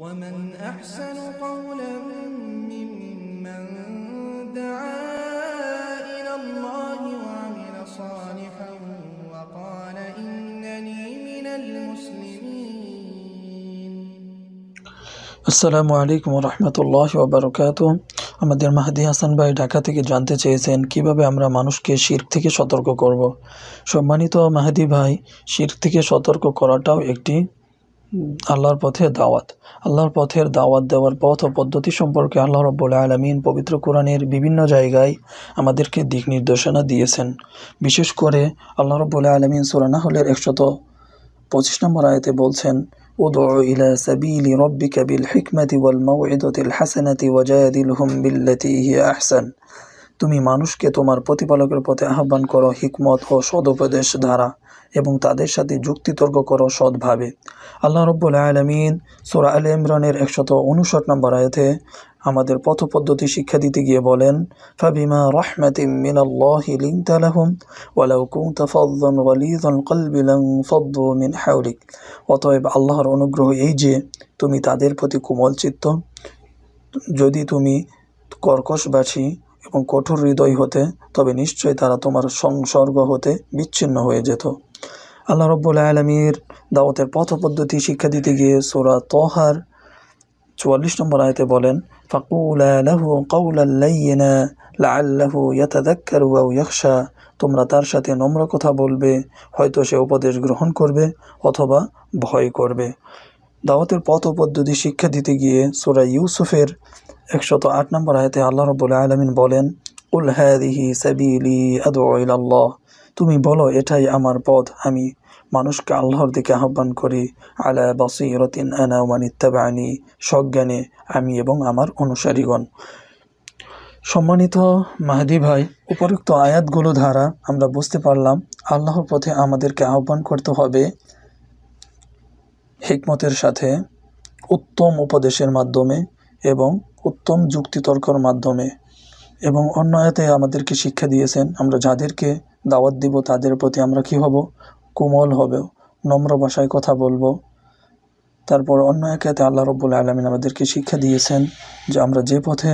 ومن أحسن قولا ممن دعا إلى الله وعمل صالحا وقال إنني من المسلمين السلام عليكم ورحمة الله وبركاته আমাদের মাহাদি হাসান ভাই ঢাকা থেকে জানতে চেয়েছেন কিভাবে আমরা মানুষকে শির্ক থেকে সতর্ক করব। সম্মানিত মাহাদি ভাই শির্ক থেকে সতর্ক করাটাও একটি আল্লাহর পথে দাওয়াত আল্লাহর পথের দাওয়াত দেওয়ার পথ ও পদ্ধতি সম্পর্কে আল্লাহ রব্বুল আলমিন পবিত্র কোরআনের বিভিন্ন জায়গায় আমাদেরকে দিক নির্দেশনা দিয়েছেন বিশেষ করে আল্লাহ রব্বুল আলমিন সুরানা হলের একশত পঁচিশ নম্বর আয়তে বলছেন ادع إلى سبيل ربك بالحكمة والموعظة الحسنة وجادلهم بالتي তুমি মানুষকে তোমার প্রতিপালকের পথে আহ্বান করো হিকমত ও সদুপদেশ দ্বারা এবং তাদের সাথে যুক্তিতর্ক করো সৎভাবে আল্লাহ রব্বুল আলমিন সোরা আল ইমরানের একশত উনষট নম্বর আয়তে আমাদের পথ পদ্ধতি শিক্ষা দিতে গিয়ে বলেন ফাবিমা রহমাতিম মিনাল্লাহি লিনতা লাহুম ওয়ালাউ কুনতা ফাদদান ওয়ালিদাল কলবি লান ফাদদু মিন হাওলিক অতএব আল্লাহর অনুগ্রহ এই যে তুমি তাদের প্রতি কোমল চিত্ত যদি তুমি কর্কশবাসী এবং কঠোর হৃদয় হতে তবে নিশ্চয় তারা তোমার সংসর্গ হতে বিচ্ছিন্ন হয়ে যেত আল্লাহ রব্বুল আলমীর দাওয়াতের পথ পদ্ধতি শিক্ষা দিতে গিয়ে সোরা তহার চুয়াল্লিশ নম্বর আয়তে বলেন তোমরা তার সাথে নম্র কথা বলবে হয়তো সে উপদেশ গ্রহণ করবে অথবা ভয় করবে দাওয়াতের পথ পদ্ধতি শিক্ষা দিতে গিয়ে সুরা ইউসুফের একশত আট নম্বর আয়তে আল্লাহ রব আলমিন বলেন উল হ্যাদিহি সাবিলি আল্লাহ তুমি বলো এটাই আমার পথ আমি মানুষকে আল্লাহর দিকে আহ্বান করি আলা বসিরতিন আনাওয়ান ইত্তাবানি সজ্ঞানে আমি এবং আমার অনুসারীগণ সম্মানিত মাহাদি ভাই উপরোক্ত আয়াতগুলো দ্বারা আমরা বুঝতে পারলাম আল্লাহর পথে আমাদেরকে আহ্বান করতে হবে হিকমতের সাথে উত্তম উপদেশের মাধ্যমে এবং উত্তম যুক্তিতর্কর মাধ্যমে এবং অন্য আয়াতে আমাদেরকে শিক্ষা দিয়েছেন আমরা যাদেরকে দাওয়াত দিব তাদের প্রতি আমরা কি হব কোমল হব নম্র ভাষায় কথা বলবো তারপর অন্য একাতে আল্লাহ রব্বুল আলমিন আমাদেরকে শিক্ষা দিয়েছেন যে আমরা যে পথে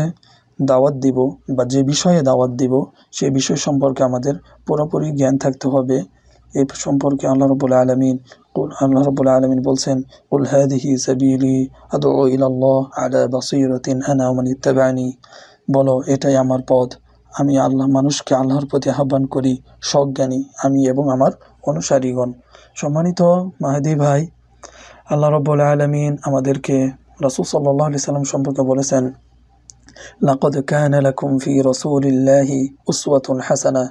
দাওয়াত দিব বা যে বিষয়ে দাওয়াত দিব সেই বিষয় সম্পর্কে আমাদের পুরোপুরি জ্ঞান থাকতে হবে এই সম্পর্কে আল্লাহ রবুল আলমিন আল্লাহ রবুল আলমিন বলছেন উল হাদিহি সাবিলি আদু ইল্লাহ আলা বাসিরতিন আনা ইত্যাবানি বলো এটাই আমার পথ আমি আল্লাহ মানুষকে আল্লাহর প্রতি আহ্বান করি সজ্ঞানী আমি এবং আমার অনুসারীগণ সম্মানিত মাহাদি ভাই আল্লাহ রব্বুল আলমিন আমাদেরকে রাসুল সাল্লাহ আলি সাল্লাম সম্পর্কে বলেছেন লাকদ কান লাকুম ফি রসুলিল্লাহি উসওয়াতুন হাসানা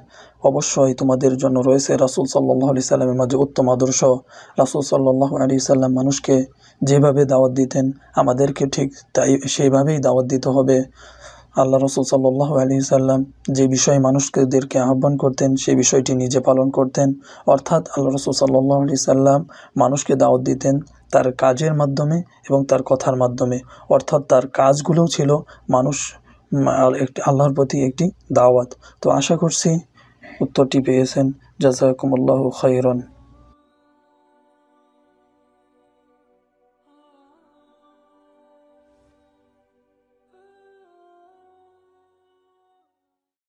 অবশ্যই তোমাদের জন্য রয়েছে রাসুল সাল্লাহ আলি সাল্লামের মাঝে উত্তম আদর্শ রাসুল সাল্লাহ আলি সাল্লাম মানুষকে যেভাবে দাওয়াত দিতেন আমাদেরকে ঠিক তাই সেইভাবেই দাওয়াত দিতে হবে আল্লাহ রসুল সাল্লাহ আলি সাল্লাম যে বিষয়ে মানুষদেরকে আহ্বান করতেন সেই বিষয়টি নিজে পালন করতেন অর্থাৎ আল্লাহ রসুল সাল্লাহ আলি সাল্লাম মানুষকে দাওয়াত দিতেন তার কাজের মাধ্যমে এবং তার কথার মাধ্যমে অর্থাৎ তার কাজগুলোও ছিল মানুষ একটি আল্লাহর প্রতি একটি দাওয়াত তো আশা করছি উত্তরটি পেয়েছেন জাজাকুমুল্লাহ খৈরন